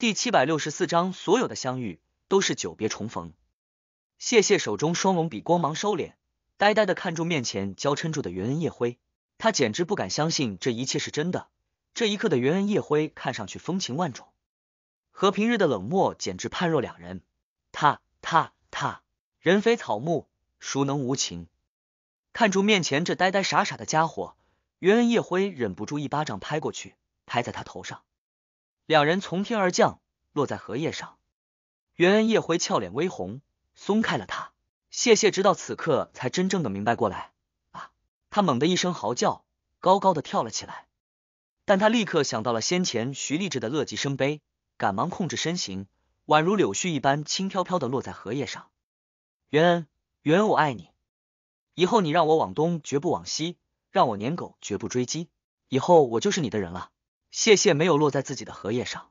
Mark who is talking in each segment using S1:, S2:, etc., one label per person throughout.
S1: 第七百六十四章，所有的相遇都是久别重逢。谢谢手中双龙笔光芒收敛，呆呆的看住面前娇嗔住的袁恩夜辉，他简直不敢相信这一切是真的。这一刻的袁恩夜辉看上去风情万种，和平日的冷漠简直判若两人。他他他，人非草木，孰能无情？看住面前这呆呆傻傻的家伙，袁恩夜辉忍不住一巴掌拍过去，拍在他头上。两人从天而降，落在荷叶上。袁恩叶回俏脸微红，松开了他。谢谢，直到此刻才真正的明白过来啊！他猛地一声嚎叫，高高的跳了起来。但他立刻想到了先前徐立志的乐极生悲，赶忙控制身形，宛如柳絮一般轻飘飘的落在荷叶上。袁恩，袁恩，我爱你！以后你让我往东，绝不往西；让我撵狗，绝不追鸡。以后我就是你的人了。谢谢没有落在自己的荷叶上，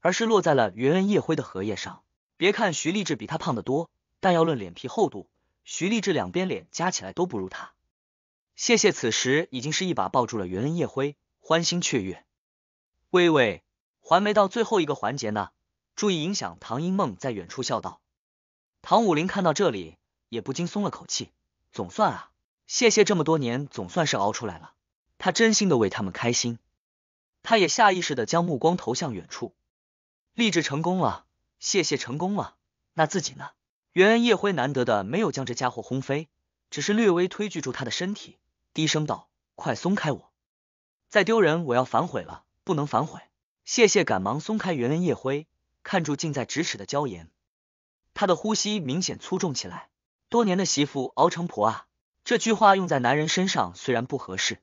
S1: 而是落在了袁恩叶辉的荷叶上。别看徐立志比他胖得多，但要论脸皮厚度，徐立志两边脸加起来都不如他。谢谢，此时已经是一把抱住了袁恩叶辉，欢欣雀跃。喂喂，还没到最后一个环节呢，注意影响。唐英梦在远处笑道。唐武林看到这里，也不禁松了口气，总算啊，谢谢这么多年，总算是熬出来了。他真心的为他们开心。他也下意识的将目光投向远处，励志成功了，谢谢成功了，那自己呢？袁恩叶辉难得的没有将这家伙轰飞，只是略微推拒住他的身体，低声道：“快松开我，再丢人，我要反悔了，不能反悔。”谢谢，赶忙松开袁恩叶辉，看住近在咫尺的娇颜，他的呼吸明显粗重起来。多年的媳妇熬成婆啊，这句话用在男人身上虽然不合适。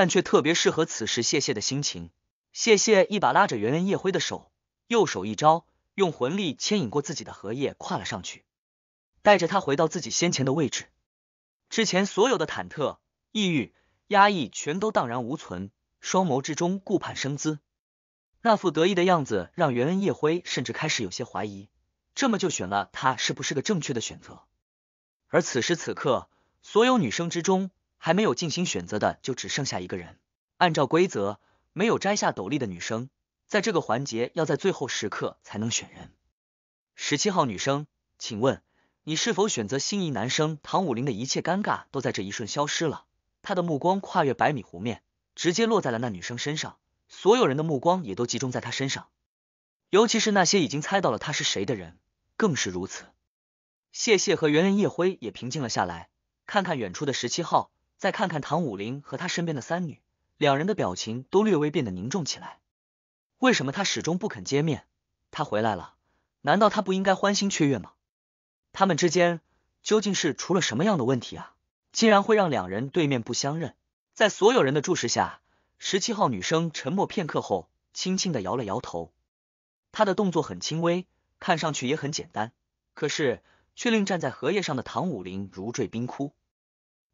S1: 但却特别适合此时谢谢的心情。谢谢一把拉着袁恩叶辉的手，右手一招，用魂力牵引过自己的荷叶，跨了上去，带着他回到自己先前的位置。之前所有的忐忑、抑郁、压抑全都荡然无存，双眸之中顾盼生姿，那副得意的样子让袁恩叶辉甚至开始有些怀疑，这么就选了他，是不是个正确的选择？而此时此刻，所有女生之中。还没有进行选择的就只剩下一个人。按照规则，没有摘下斗笠的女生在这个环节要在最后时刻才能选人。十七号女生，请问你是否选择心仪男生唐武林？的一切尴尬都在这一瞬消失了。他的目光跨越百米湖面，直接落在了那女生身上。所有人的目光也都集中在他身上，尤其是那些已经猜到了他是谁的人更是如此。谢谢和圆圆、叶辉也平静了下来，看看远处的十七号。再看看唐武林和他身边的三女，两人的表情都略微变得凝重起来。为什么他始终不肯见面？他回来了，难道他不应该欢欣雀跃吗？他们之间究竟是出了什么样的问题啊？竟然会让两人对面不相认？在所有人的注视下，十七号女生沉默片刻后，轻轻的摇了摇头。她的动作很轻微，看上去也很简单，可是却令站在荷叶上的唐武林如坠冰窟。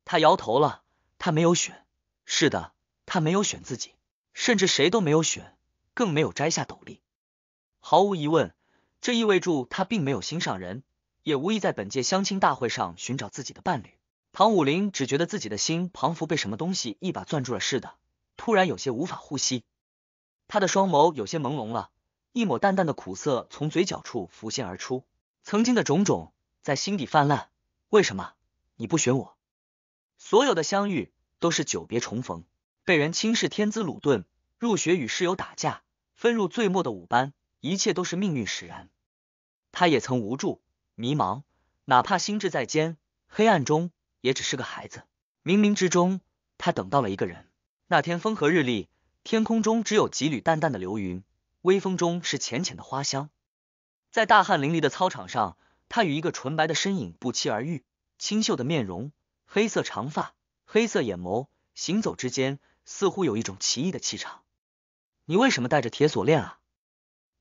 S1: 他摇头了，他没有选，是的，他没有选自己，甚至谁都没有选，更没有摘下斗笠。毫无疑问，这意味着他并没有心上人，也无意在本届相亲大会上寻找自己的伴侣。唐武林只觉得自己的心仿佛被什么东西一把攥住了似的，突然有些无法呼吸。他的双眸有些朦胧了，一抹淡淡的苦涩从嘴角处浮现而出。曾经的种种在心底泛滥，为什么你不选我？所有的相遇都是久别重逢，被人轻视，天资鲁钝，入学与室友打架，分入最末的五班，一切都是命运使然。他也曾无助、迷茫，哪怕心智在坚，黑暗中也只是个孩子。冥冥之中，他等到了一个人。那天风和日丽，天空中只有几缕淡淡的流云，微风中是浅浅的花香。在大汗淋漓的操场上，他与一个纯白的身影不期而遇，清秀的面容。黑色长发，黑色眼眸，行走之间似乎有一种奇异的气场。你为什么带着铁锁链啊？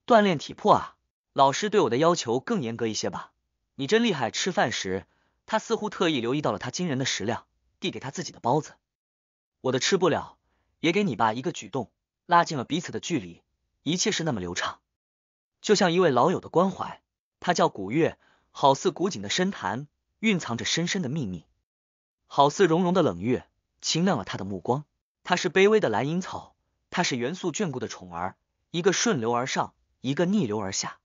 S1: 锻炼体魄啊？老师对我的要求更严格一些吧？你真厉害！吃饭时，他似乎特意留意到了他惊人的食量，递给他自己的包子。我的吃不了，也给你吧。一个举动拉近了彼此的距离，一切是那么流畅，就像一位老友的关怀。他叫古月，好似古井的深潭，蕴藏着深深的秘密。好似融融的冷月，清亮了他的目光。他是卑微的蓝银草，他是元素眷顾的宠儿。一个顺流而上，一个逆流而下。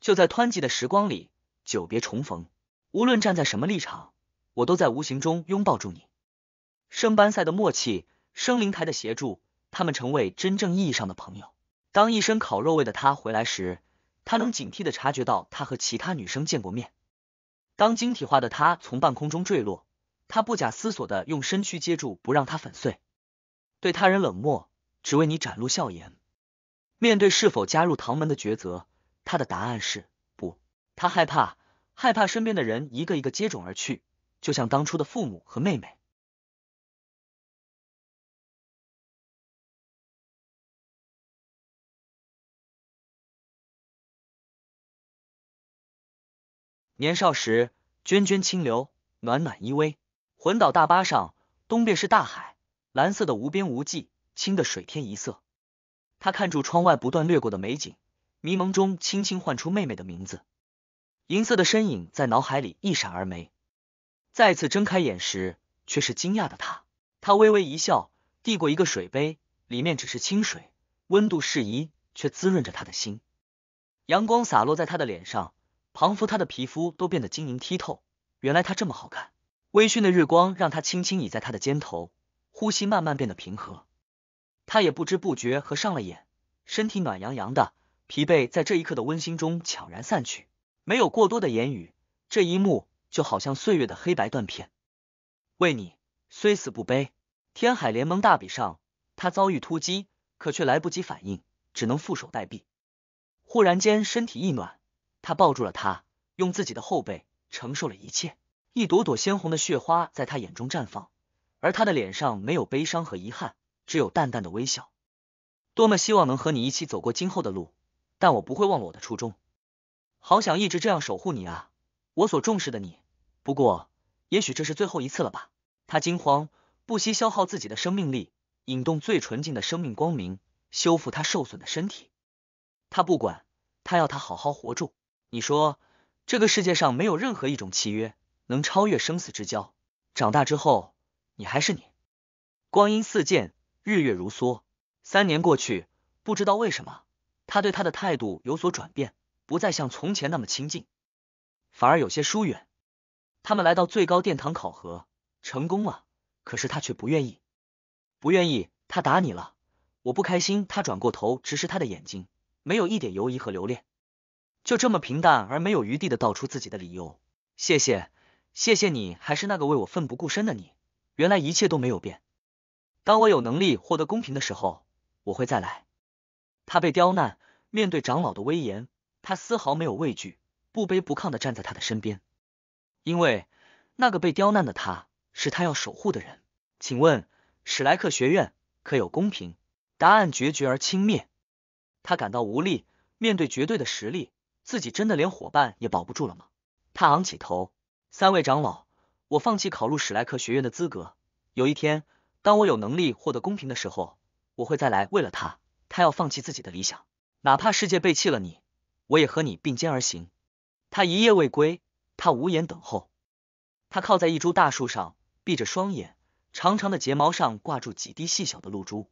S1: 就在湍急的时光里，久别重逢。无论站在什么立场，我都在无形中拥抱住你。升班赛的默契，升灵台的协助，他们成为真正意义上的朋友。当一身烤肉味的他回来时，他能警惕的察觉到他和其他女生见过面。当晶体化的他从半空中坠落。他不假思索的用身躯接住，不让他粉碎。对他人冷漠，只为你展露笑颜。面对是否加入唐门的抉择，他的答案是不。他害怕，害怕身边的人一个一个接踵而去，就像当初的父母和妹妹。年少时，涓涓清流，暖暖依偎。魂岛大巴上，东边是大海，蓝色的无边无际，清的水天一色。他看住窗外不断掠过的美景，迷蒙中轻轻唤出妹妹的名字。银色的身影在脑海里一闪而没。再次睁开眼时，却是惊讶的他。他微微一笑，递过一个水杯，里面只是清水，温度适宜，却滋润着他的心。阳光洒落在他的脸上，彷佛他的皮肤都变得晶莹剔透。原来他这么好看。微醺的日光让他轻轻倚在他的肩头，呼吸慢慢变得平和，他也不知不觉合上了眼，身体暖洋洋的，疲惫在这一刻的温馨中悄然散去。没有过多的言语，这一幕就好像岁月的黑白断片。为你虽死不悲。天海联盟大比上，他遭遇突击，可却来不及反应，只能负手待毙。忽然间身体一暖，他抱住了他，用自己的后背承受了一切。一朵朵鲜红的血花在他眼中绽放，而他的脸上没有悲伤和遗憾，只有淡淡的微笑。多么希望能和你一起走过今后的路，但我不会忘了我的初衷。好想一直这样守护你啊，我所重视的你。不过，也许这是最后一次了吧。他惊慌，不惜消耗自己的生命力，引动最纯净的生命光明，修复他受损的身体。他不管，他要他好好活住。你说，这个世界上没有任何一种契约。能超越生死之交。长大之后，你还是你。光阴似箭，日月如梭，三年过去，不知道为什么，他对他的态度有所转变，不再像从前那么亲近，反而有些疏远。他们来到最高殿堂考核，成功了，可是他却不愿意，不愿意。他打你了，我不开心。他转过头，直视他的眼睛，没有一点犹疑和留恋，就这么平淡而没有余地的道出自己的理由。谢谢。谢谢你，还是那个为我奋不顾身的你。原来一切都没有变。当我有能力获得公平的时候，我会再来。他被刁难，面对长老的威严，他丝毫没有畏惧，不卑不亢的站在他的身边。因为那个被刁难的他，是他要守护的人。请问，史莱克学院可有公平？答案决绝而轻蔑。他感到无力，面对绝对的实力，自己真的连伙伴也保不住了吗？他昂起头。三位长老，我放弃考入史莱克学院的资格。有一天，当我有能力获得公平的时候，我会再来。为了他，他要放弃自己的理想，哪怕世界背弃了你，我也和你并肩而行。他一夜未归，他无言等候，他靠在一株大树上，闭着双眼，长长的睫毛上挂住几滴细小的露珠，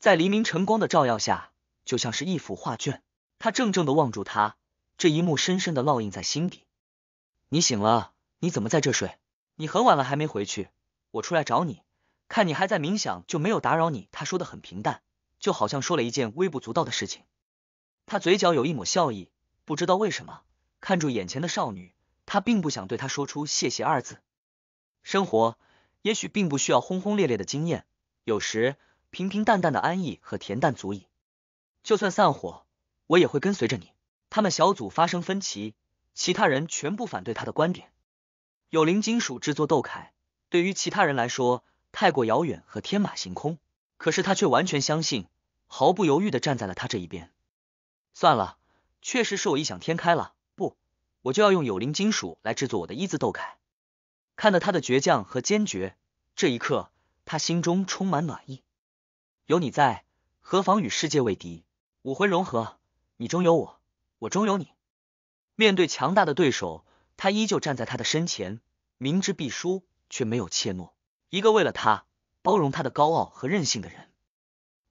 S1: 在黎明晨光的照耀下，就像是一幅画卷。他怔怔的望住他，这一幕深深的烙印在心底。你醒了？你怎么在这睡？你很晚了还没回去，我出来找你，看你还在冥想，就没有打扰你。他说的很平淡，就好像说了一件微不足道的事情。他嘴角有一抹笑意，不知道为什么，看住眼前的少女，他并不想对她说出谢谢二字。生活也许并不需要轰轰烈烈的经验，有时平平淡淡的安逸和恬淡足矣。就算散伙，我也会跟随着你。他们小组发生分歧。其他人全部反对他的观点，有灵金属制作斗铠对于其他人来说太过遥远和天马行空，可是他却完全相信，毫不犹豫的站在了他这一边。算了，确实是我异想天开了，不，我就要用有灵金属来制作我的一字斗铠。看到他的倔强和坚决，这一刻他心中充满暖意。有你在，何妨与世界为敌？武魂融合，你中有我，我中有你。面对强大的对手，他依旧站在他的身前，明知必输，却没有怯懦。一个为了他包容他的高傲和任性的人，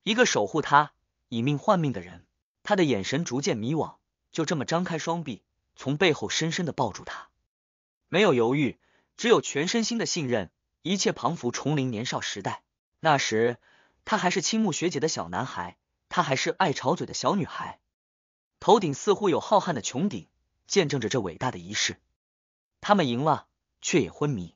S1: 一个守护他以命换命的人。他的眼神逐渐迷惘，就这么张开双臂，从背后深深的抱住他，没有犹豫，只有全身心的信任。一切彷佛重临年少时代，那时他还是青木学姐的小男孩，他还是爱吵嘴的小女孩。头顶似乎有浩瀚的穹顶。见证着这伟大的仪式，他们赢了，却也昏迷。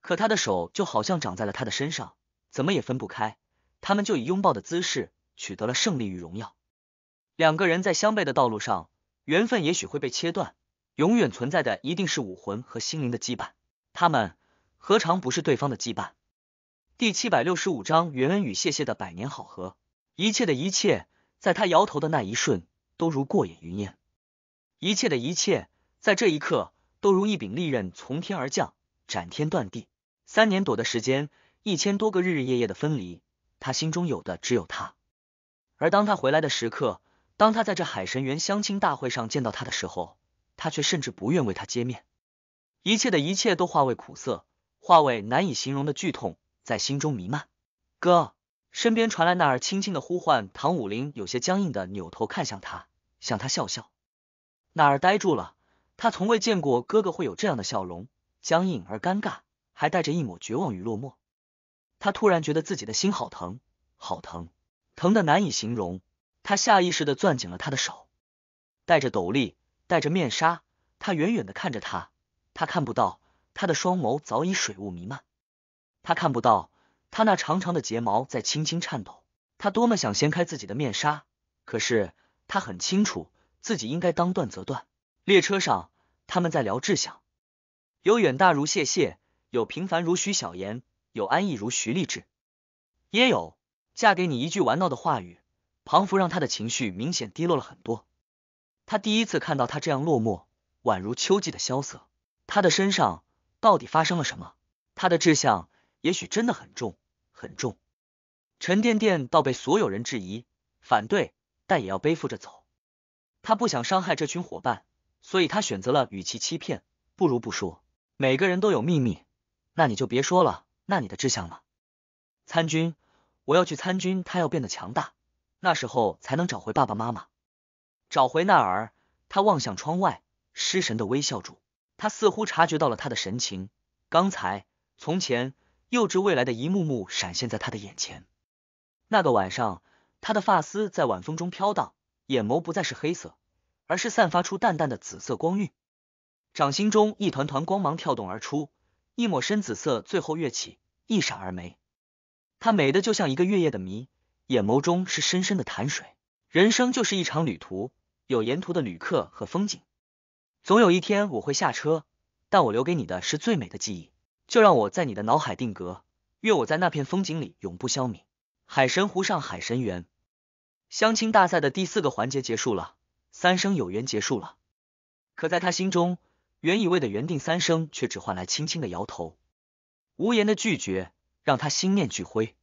S1: 可他的手就好像长在了他的身上，怎么也分不开。他们就以拥抱的姿势取得了胜利与荣耀。两个人在相悖的道路上，缘分也许会被切断，永远存在的一定是武魂和心灵的羁绊。他们何尝不是对方的羁绊？第七百六十五章：袁恩与谢谢的百年好合。一切的一切，在他摇头的那一瞬，都如过眼云烟。一切的一切，在这一刻都如一柄利刃从天而降，斩天断地。三年多的时间，一千多个日日夜夜的分离，他心中有的只有他。而当他回来的时刻，当他在这海神园相亲大会上见到他的时候，他却甚至不愿为他揭面。一切的一切都化为苦涩，化为难以形容的剧痛，在心中弥漫。哥，身边传来那儿轻轻的呼唤，唐武林有些僵硬的扭头看向他，向他笑笑。哪儿呆住了？他从未见过哥哥会有这样的笑容，僵硬而尴尬，还带着一抹绝望与落寞。他突然觉得自己的心好疼，好疼，疼的难以形容。他下意识的攥紧了他的手。戴着斗笠，戴着面纱，他远远的看着他，他看不到他的双眸早已水雾弥漫，他看不到他那长长的睫毛在轻轻颤抖。他多么想掀开自己的面纱，可是他很清楚。自己应该当断则断。列车上，他们在聊志向，有远大如谢谢，有平凡如徐小言，有安逸如徐立志，也有嫁给你一句玩闹的话语。庞福让他的情绪明显低落了很多，他第一次看到他这样落寞，宛如秋季的萧瑟。他的身上到底发生了什么？他的志向也许真的很重，很重，沉甸甸，倒被所有人质疑、反对，但也要背负着走。他不想伤害这群伙伴，所以他选择了与其欺骗，不如不说。每个人都有秘密，那你就别说了。那你的志向呢？参军，我要去参军。他要变得强大，那时候才能找回爸爸妈妈，找回那儿。他望向窗外，失神的微笑住。他似乎察觉到了他的神情。刚才，从前，幼稚未来的一幕幕闪现在他的眼前。那个晚上，他的发丝在晚风中飘荡。眼眸不再是黑色，而是散发出淡淡的紫色光晕。掌心中一团团光芒跳动而出，一抹深紫色最后跃起，一闪而没。她美的就像一个月夜的谜，眼眸中是深深的潭水。人生就是一场旅途，有沿途的旅客和风景。总有一天我会下车，但我留给你的是最美的记忆。就让我在你的脑海定格，愿我在那片风景里永不消泯。海神湖上，海神园。相亲大赛的第四个环节结束了，三生有缘结束了。可在他心中，原以为的缘定三生，却只换来轻轻的摇头，无言的拒绝，让他心念俱灰。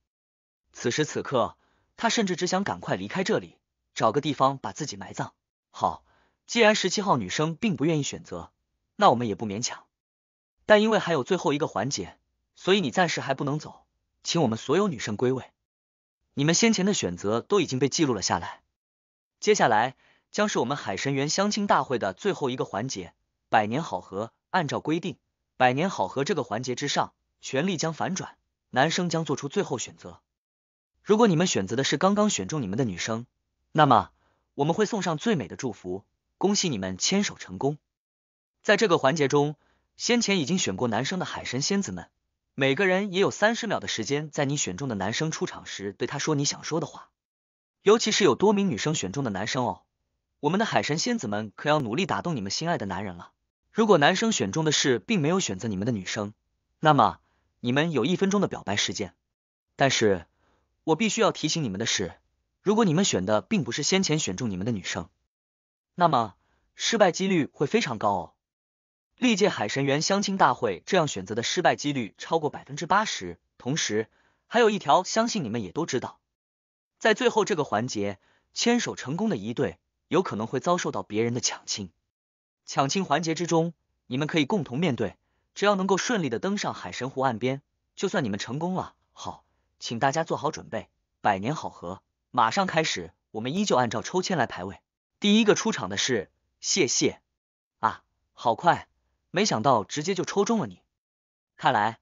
S1: 此时此刻，他甚至只想赶快离开这里，找个地方把自己埋葬。好，既然十七号女生并不愿意选择，那我们也不勉强。但因为还有最后一个环节，所以你暂时还不能走，请我们所有女生归位。你们先前的选择都已经被记录了下来，接下来将是我们海神园相亲大会的最后一个环节——百年好合。按照规定，百年好合这个环节之上，权力将反转，男生将做出最后选择。如果你们选择的是刚刚选中你们的女生，那么我们会送上最美的祝福，恭喜你们牵手成功。在这个环节中，先前已经选过男生的海神仙子们。每个人也有三十秒的时间，在你选中的男生出场时，对他说你想说的话。尤其是有多名女生选中的男生哦，我们的海神仙子们可要努力打动你们心爱的男人了。如果男生选中的是并没有选择你们的女生，那么你们有一分钟的表白时间。但是，我必须要提醒你们的是，如果你们选的并不是先前选中你们的女生，那么失败几率会非常高哦。历届海神缘相亲大会这样选择的失败几率超过百分之八十，同时还有一条，相信你们也都知道，在最后这个环节，牵手成功的一对有可能会遭受到别人的抢亲。抢亲环节之中，你们可以共同面对，只要能够顺利的登上海神湖岸边，就算你们成功了。好，请大家做好准备，百年好合，马上开始。我们依旧按照抽签来排位，第一个出场的是，谢谢啊，好快。没想到直接就抽中了你，看来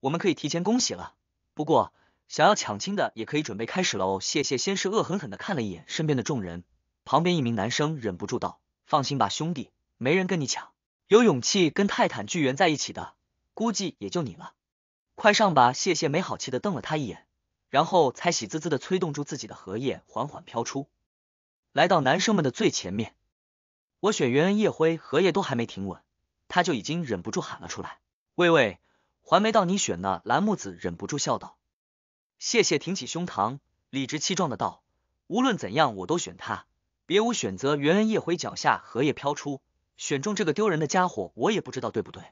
S1: 我们可以提前恭喜了。不过想要抢亲的也可以准备开始了哦。谢谢，先是恶狠狠的看了一眼身边的众人，旁边一名男生忍不住道：“放心吧，兄弟，没人跟你抢。有勇气跟泰坦巨猿在一起的，估计也就你了。快上吧！”谢谢，没好气的瞪了他一眼，然后才喜滋滋的催动住自己的荷叶，缓缓飘出，来到男生们的最前面。我选袁恩、夜辉，荷叶都还没停稳。他就已经忍不住喊了出来：“喂喂，还没到你选呢。”蓝木子忍不住笑道：“谢谢。”挺起胸膛，理直气壮的道：“无论怎样，我都选他，别无选择。”元恩叶辉脚下荷叶飘出，选中这个丢人的家伙，我也不知道对不对。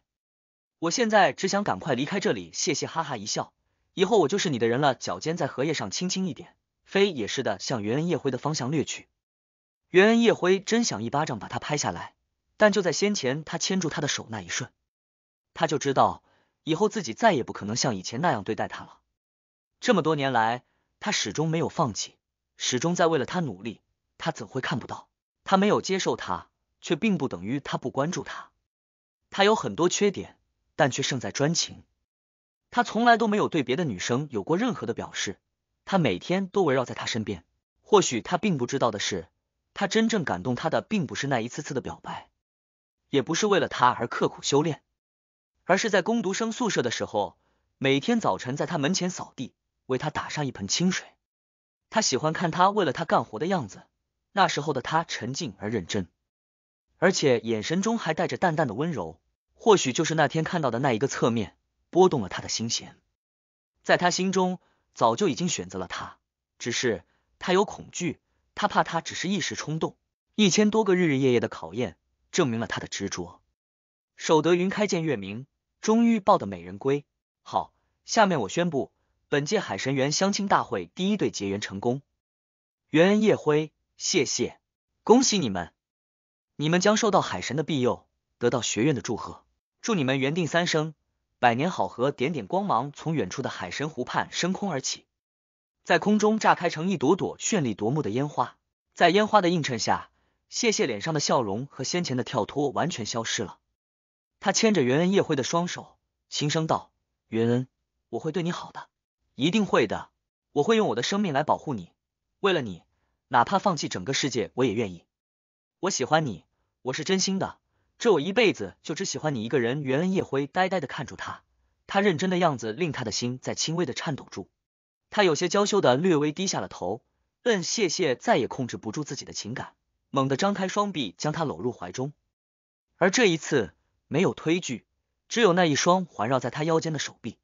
S1: 我现在只想赶快离开这里。谢谢，哈哈一笑，以后我就是你的人了。脚尖在荷叶上轻轻一点，飞也似的向元恩叶辉的方向掠去。元恩叶辉真想一巴掌把他拍下来。但就在先前，他牵住他的手那一瞬，他就知道以后自己再也不可能像以前那样对待他了。这么多年来，他始终没有放弃，始终在为了他努力。他怎会看不到？他没有接受他，却并不等于他不关注他。他有很多缺点，但却胜在专情。他从来都没有对别的女生有过任何的表示。他每天都围绕在他身边。或许他并不知道的是，他真正感动他的，并不是那一次次的表白。也不是为了他而刻苦修炼，而是在攻读生宿舍的时候，每天早晨在他门前扫地，为他打上一盆清水。他喜欢看他为了他干活的样子，那时候的他沉静而认真，而且眼神中还带着淡淡的温柔。或许就是那天看到的那一个侧面，拨动了他的心弦。在他心中早就已经选择了他，只是他有恐惧，他怕他只是一时冲动。一千多个日日夜夜的考验。证明了他的执着，守得云开见月明，终于抱得美人归。好，下面我宣布本届海神园相亲大会第一对结缘成功，袁恩叶辉，谢谢，恭喜你们，你们将受到海神的庇佑，得到学院的祝贺，祝你们缘定三生，百年好合。点点光芒从远处的海神湖畔升空而起，在空中炸开成一朵朵绚丽夺目的烟花，在烟花的映衬下。谢谢脸上的笑容和先前的跳脱完全消失了，他牵着袁恩叶辉的双手，轻声道：“袁恩，我会对你好的，一定会的，我会用我的生命来保护你，为了你，哪怕放弃整个世界我也愿意。我喜欢你，我是真心的，这我一辈子就只喜欢你一个人。”袁恩叶辉呆呆的看着他，他认真的样子令他的心在轻微的颤抖住，他有些娇羞的略微低下了头，嗯，谢谢，再也控制不住自己的情感。猛地张开双臂，将他搂入怀中，而这一次没有推拒，只有那一双环绕在他腰间的手臂。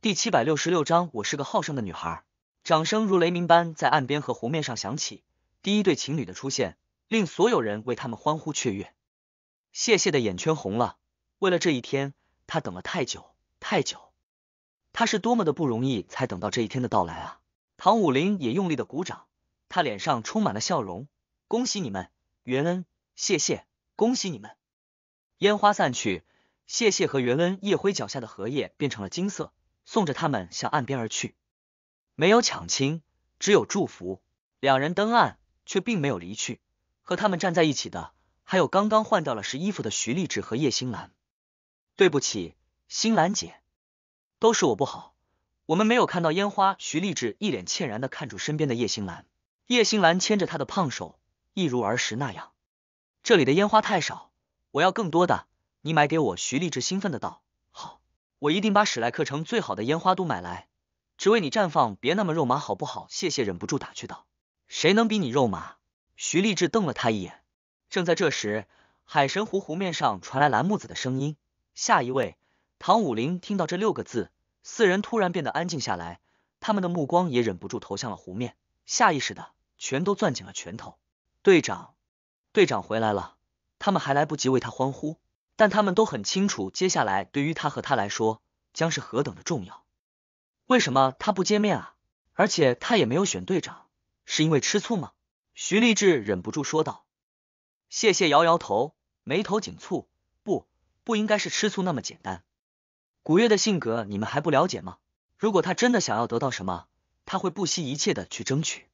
S1: 第七百六十六章，我是个好胜的女孩。掌声如雷鸣般在岸边和湖面上响起。第一对情侣的出现，令所有人为他们欢呼雀跃。谢谢的眼圈红了，为了这一天，他等了太久太久。他是多么的不容易才等到这一天的到来啊！唐武林也用力的鼓掌，他脸上充满了笑容。恭喜你们，袁恩，谢谢，恭喜你们。烟花散去，谢谢和袁恩，叶辉脚下的荷叶变成了金色，送着他们向岸边而去。没有抢亲，只有祝福。两人登岸，却并没有离去。和他们站在一起的，还有刚刚换掉了湿衣服的徐立志和叶星兰。对不起，星兰姐，都是我不好，我们没有看到烟花。徐立志一脸歉然的看住身边的叶星兰，叶星兰牵着她的胖手。一如儿时那样，这里的烟花太少，我要更多的。你买给我，徐立志兴奋的道。好，我一定把史莱克城最好的烟花都买来，只为你绽放。别那么肉麻好不好？谢谢，忍不住打趣道。谁能比你肉麻？徐立志瞪了他一眼。正在这时，海神湖湖面上传来蓝木子的声音。下一位，唐武林听到这六个字，四人突然变得安静下来，他们的目光也忍不住投向了湖面，下意识的全都攥紧了拳头。队长，队长回来了，他们还来不及为他欢呼，但他们都很清楚，接下来对于他和他来说将是何等的重要。为什么他不见面啊？而且他也没有选队长，是因为吃醋吗？徐立志忍不住说道。谢谢摇摇头，眉头紧蹙，不，不应该是吃醋那么简单。古月的性格你们还不了解吗？如果他真的想要得到什么，他会不惜一切的去争取。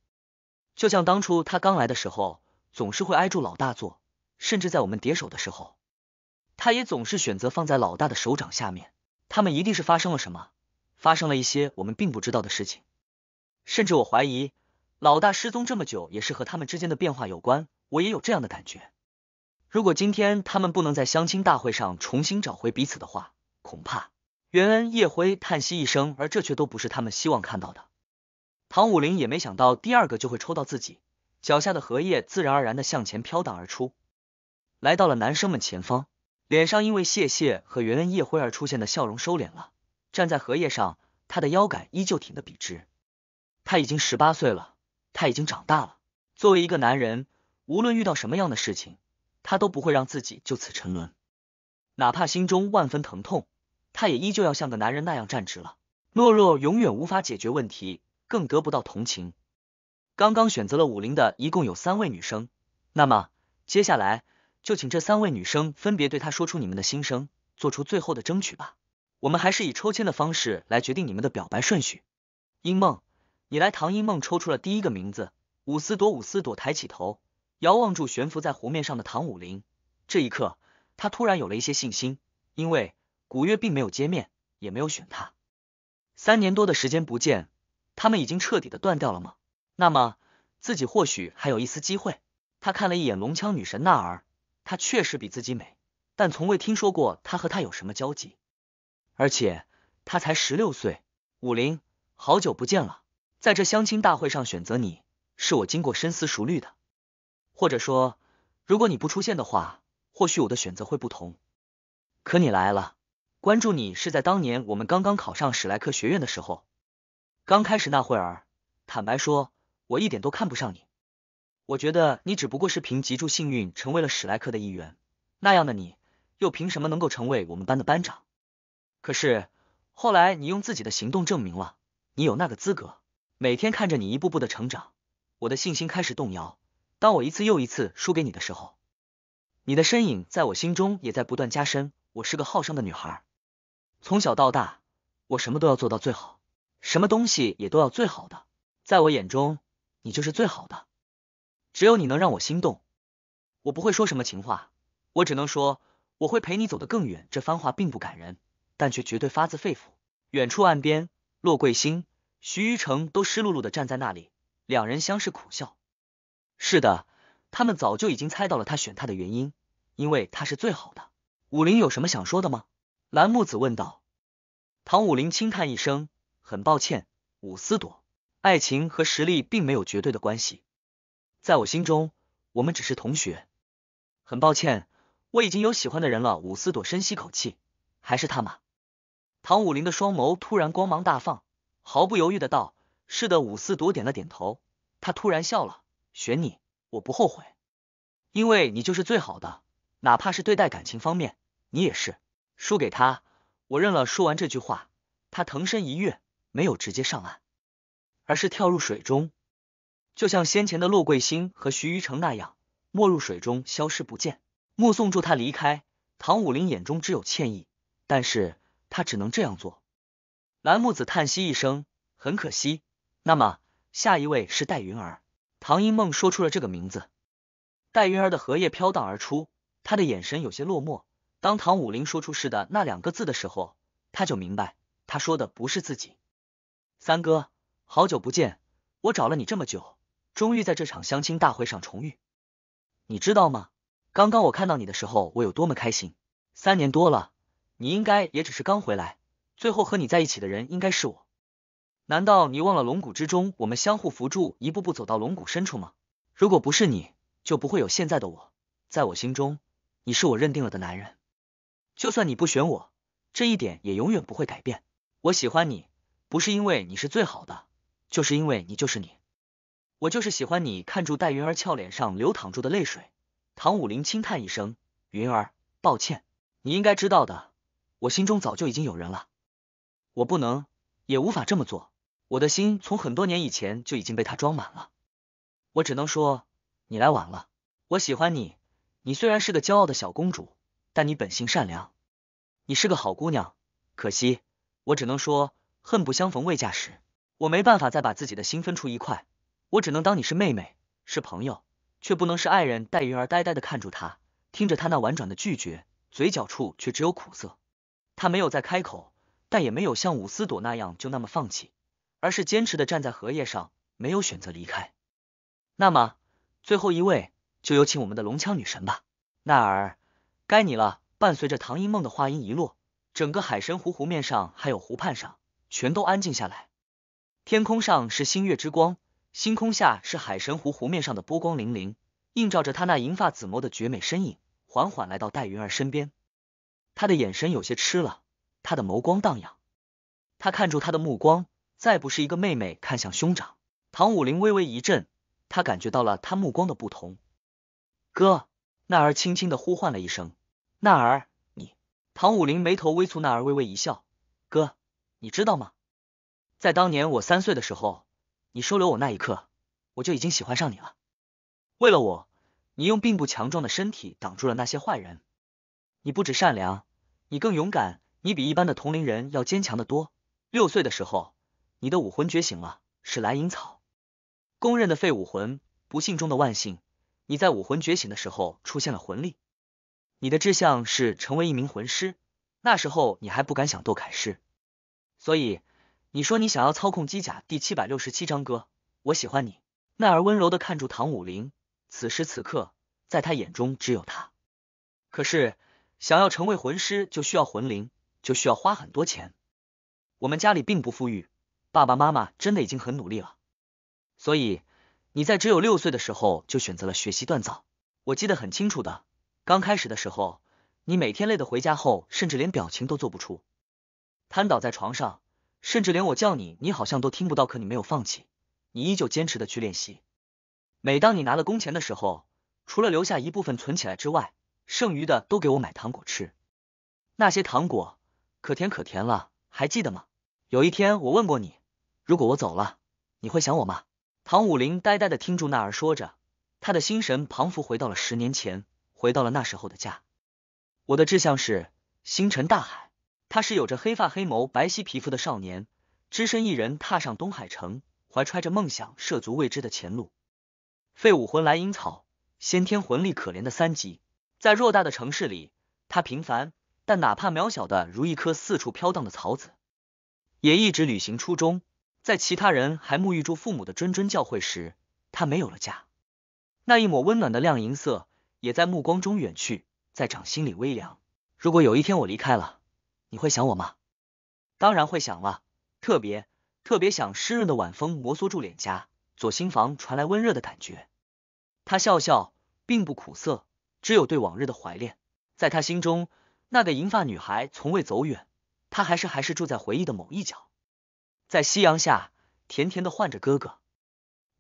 S1: 就像当初他刚来的时候，总是会挨住老大坐，甚至在我们叠手的时候，他也总是选择放在老大的手掌下面。他们一定是发生了什么，发生了一些我们并不知道的事情。甚至我怀疑老大失踪这么久，也是和他们之间的变化有关。我也有这样的感觉。如果今天他们不能在相亲大会上重新找回彼此的话，恐怕。袁恩叶辉叹息一声，而这却都不是他们希望看到的。唐武林也没想到第二个就会抽到自己，脚下的荷叶自然而然的向前飘荡而出，来到了男生们前方。脸上因为谢谢和圆恩夜辉而出现的笑容收敛了。站在荷叶上，他的腰杆依旧挺得笔直。他已经十八岁了，他已经长大了。作为一个男人，无论遇到什么样的事情，他都不会让自己就此沉沦。哪怕心中万分疼痛，他也依旧要像个男人那样站直了。懦弱永远无法解决问题。更得不到同情。刚刚选择了武林的一共有三位女生，那么接下来就请这三位女生分别对他说出你们的心声，做出最后的争取吧。我们还是以抽签的方式来决定你们的表白顺序。英梦，你来。唐英梦抽出了第一个名字，伍思朵。伍思朵抬起头，遥望住悬浮在湖面上的唐武麟。这一刻，她突然有了一些信心，因为古月并没有接面，也没有选她。三年多的时间不见。他们已经彻底的断掉了吗？那么自己或许还有一丝机会。他看了一眼龙枪女神娜儿，她确实比自己美，但从未听说过她和他有什么交集。而且他才十六岁，武林，好久不见了。在这相亲大会上选择你，是我经过深思熟虑的，或者说，如果你不出现的话，或许我的选择会不同。可你来了，关注你是在当年我们刚刚考上史莱克学院的时候。刚开始那会儿，坦白说，我一点都看不上你。我觉得你只不过是凭极助幸运成为了史莱克的一员，那样的你又凭什么能够成为我们班的班长？可是后来，你用自己的行动证明了你有那个资格。每天看着你一步步的成长，我的信心开始动摇。当我一次又一次输给你的时候，你的身影在我心中也在不断加深。我是个好胜的女孩，从小到大，我什么都要做到最好。什么东西也都要最好的，在我眼中，你就是最好的，只有你能让我心动。我不会说什么情话，我只能说我会陪你走得更远。这番话并不感人，但却绝对发自肺腑。远处岸边，骆桂星、徐雨成都湿漉漉的站在那里，两人相视苦笑。是的，他们早就已经猜到了他选他的原因，因为他是最好的。武林有什么想说的吗？蓝木子问道。唐武林轻叹一声。很抱歉，伍思朵，爱情和实力并没有绝对的关系。在我心中，我们只是同学。很抱歉，我已经有喜欢的人了。伍思朵深吸口气，还是他吗？唐武林的双眸突然光芒大放，毫不犹豫的道：“是的。”伍思朵点了点头，他突然笑了：“选你，我不后悔，因为你就是最好的。哪怕是对待感情方面，你也是输给他，我认了。”说完这句话，他腾身一跃。没有直接上岸，而是跳入水中，就像先前的骆桂星和徐余成那样，没入水中消失不见。目送住他离开，唐武林眼中只有歉意，但是他只能这样做。蓝木子叹息一声，很可惜。那么，下一位是戴云儿。唐英梦说出了这个名字。戴云儿的荷叶飘荡而出，他的眼神有些落寞。当唐武林说出是的那两个字的时候，他就明白，他说的不是自己。三哥，好久不见，我找了你这么久，终于在这场相亲大会上重遇。你知道吗？刚刚我看到你的时候，我有多么开心。三年多了，你应该也只是刚回来。最后和你在一起的人应该是我。难道你忘了龙骨之中，我们相互扶助，一步步走到龙骨深处吗？如果不是你，就不会有现在的我。在我心中，你是我认定了的男人。就算你不选我，这一点也永远不会改变。我喜欢你。不是因为你是最好的，就是因为你就是你。我就是喜欢你，看住戴云儿俏脸上流淌住的泪水。唐武林轻叹一声：“云儿，抱歉，你应该知道的。我心中早就已经有人了，我不能，也无法这么做。我的心从很多年以前就已经被他装满了。我只能说，你来晚了。我喜欢你，你虽然是个骄傲的小公主，但你本性善良，你是个好姑娘。可惜，我只能说。”恨不相逢未嫁时，我没办法再把自己的心分出一块，我只能当你是妹妹，是朋友，却不能是爱人。戴云儿呆呆的看着他，听着他那婉转的拒绝，嘴角处却只有苦涩。他没有再开口，但也没有像武思朵那样就那么放弃，而是坚持的站在荷叶上，没有选择离开。那么，最后一位，就有请我们的龙枪女神吧，奈儿，该你了。伴随着唐英梦的话音一落，整个海神湖湖面上，还有湖畔上。全都安静下来。天空上是星月之光，星空下是海神湖，湖面上的波光粼粼，映照着他那银发紫眸的绝美身影，缓缓来到戴云儿身边。他的眼神有些痴了，他的眸光荡漾。他看住他的目光，再不是一个妹妹看向兄长。唐武林微微一震，他感觉到了他目光的不同。哥，那儿轻轻的呼唤了一声：“那儿，你。”唐武林眉头微蹙，那儿微微一笑：“哥。”你知道吗？在当年我三岁的时候，你收留我那一刻，我就已经喜欢上你了。为了我，你用并不强壮的身体挡住了那些坏人。你不止善良，你更勇敢，你比一般的同龄人要坚强的多。六岁的时候，你的武魂觉醒了，是蓝银草，公认的废武魂。不幸中的万幸，你在武魂觉醒的时候出现了魂力。你的志向是成为一名魂师，那时候你还不敢想斗凯师。所以，你说你想要操控机甲？第七百六十七章，哥，我喜欢你。奈儿温柔的看住唐武林，此时此刻，在他眼中只有他。可是，想要成为魂师，就需要魂灵，就需要花很多钱。我们家里并不富裕，爸爸妈妈真的已经很努力了。所以，你在只有六岁的时候就选择了学习锻造。我记得很清楚的，刚开始的时候，你每天累的回家后，甚至连表情都做不出。瘫倒在床上，甚至连我叫你，你好像都听不到。可你没有放弃，你依旧坚持的去练习。每当你拿了工钱的时候，除了留下一部分存起来之外，剩余的都给我买糖果吃。那些糖果可甜可甜了，还记得吗？有一天我问过你，如果我走了，你会想我吗？唐武林呆呆的听住那儿说着，他的心神彷佛回到了十年前，回到了那时候的家。我的志向是星辰大海。他是有着黑发黑眸、白皙皮肤的少年，只身一人踏上东海城，怀揣着梦想涉足未知的前路。废武魂蓝银草，先天魂力可怜的三级，在偌大的城市里，他平凡，但哪怕渺小的如一颗四处飘荡的草籽，也一直履行初衷。在其他人还沐浴住父母的谆谆教诲时，他没有了家。那一抹温暖的亮银色也在目光中远去，在掌心里微凉。如果有一天我离开了，你会想我吗？当然会想了，特别特别想。湿润的晚风摩挲住脸颊，左心房传来温热的感觉。他笑笑，并不苦涩，只有对往日的怀恋。在他心中，那个银发女孩从未走远，她还是还是住在回忆的某一角，在夕阳下甜甜的唤着哥哥。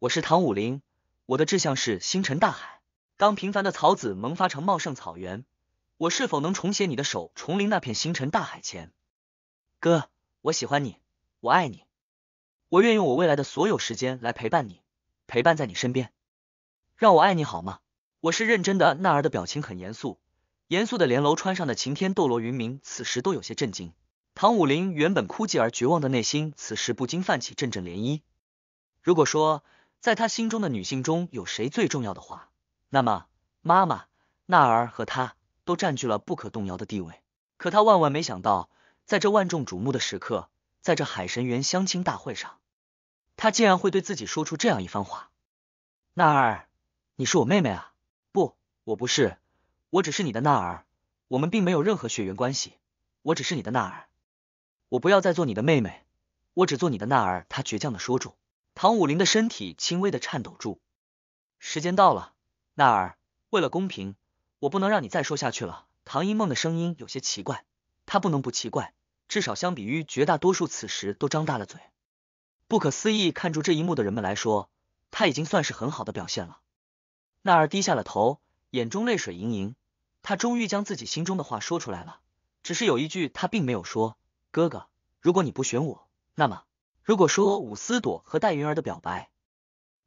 S1: 我是唐武林，我的志向是星辰大海，当平凡的草籽萌发成茂盛草原。我是否能重写你的手，重临那片星辰大海前？哥，我喜欢你，我爱你，我愿用我未来的所有时间来陪伴你，陪伴在你身边，让我爱你好吗？我是认真的。那儿的表情很严肃，严肃的连楼穿上的晴天斗罗云明此时都有些震惊。唐武林原本枯寂而绝望的内心，此时不禁泛起阵阵涟漪。如果说在他心中的女性中有谁最重要的话，那么妈妈、那儿和他。都占据了不可动摇的地位。可他万万没想到，在这万众瞩目的时刻，在这海神园相亲大会上，他竟然会对自己说出这样一番话：“娜儿，你是我妹妹啊？不，我不是，我只是你的娜儿。我们并没有任何血缘关系。我只是你的娜儿。我不要再做你的妹妹，我只做你的娜儿。”他倔强的说住。唐武林的身体轻微的颤抖住。时间到了，娜儿，为了公平。我不能让你再说下去了。唐一梦的声音有些奇怪，他不能不奇怪。至少相比于绝大多数此时都张大了嘴、不可思议看住这一幕的人们来说，他已经算是很好的表现了。娜儿低下了头，眼中泪水盈盈。她终于将自己心中的话说出来了，只是有一句她并没有说：“哥哥，如果你不选我，那么如果说武思朵和戴云儿的表白，